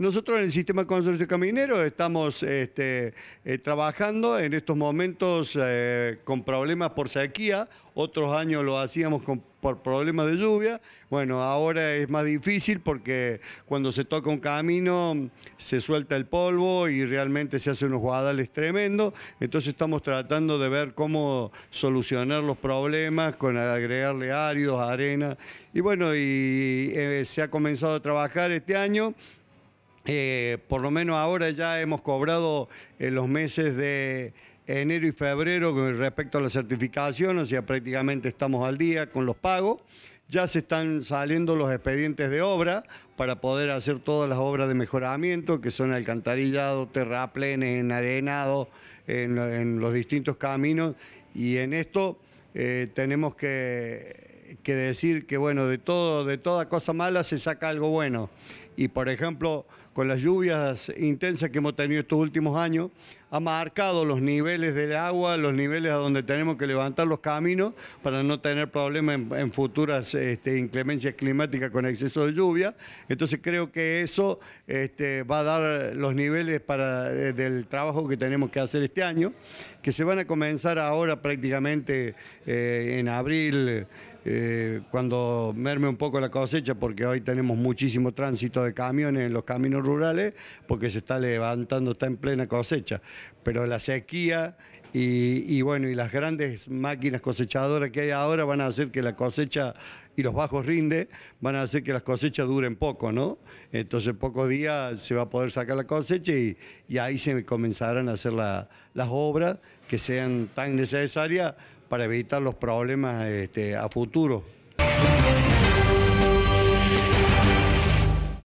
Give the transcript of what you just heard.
Nosotros en el sistema Consorcio Caminero estamos este, eh, trabajando en estos momentos eh, con problemas por sequía, otros años lo hacíamos por problemas de lluvia, bueno, ahora es más difícil porque cuando se toca un camino se suelta el polvo y realmente se hace unos guadales tremendo. entonces estamos tratando de ver cómo solucionar los problemas con agregarle áridos, arena, y bueno, y eh, se ha comenzado a trabajar este año. Eh, por lo menos ahora ya hemos cobrado en eh, los meses de enero y febrero con respecto a la certificación, o sea, prácticamente estamos al día con los pagos. Ya se están saliendo los expedientes de obra para poder hacer todas las obras de mejoramiento, que son alcantarillado, terraplenes, enarenado, en, en los distintos caminos. Y en esto eh, tenemos que que decir que bueno, de todo, de toda cosa mala se saca algo bueno. Y por ejemplo, con las lluvias intensas que hemos tenido estos últimos años, ha marcado los niveles del agua, los niveles a donde tenemos que levantar los caminos para no tener problemas en, futuras este, inclemencias climáticas con exceso de lluvia. Entonces creo que eso este, va a dar los niveles para, eh, del trabajo que tenemos que hacer este año, que se van a comenzar ahora prácticamente eh, en abril. Eh, cuando merme un poco la cosecha, porque hoy tenemos muchísimo tránsito de camiones en los caminos rurales, porque se está levantando, está en plena cosecha pero la sequía y, bueno, y las grandes máquinas cosechadoras que hay ahora van a hacer que la cosecha y los bajos rinde van a hacer que las cosechas duren poco, ¿no? Entonces, pocos días se va a poder sacar la cosecha y, ahí se comenzarán a hacer las obras que sean tan necesarias para evitar los problemas este, a futuro.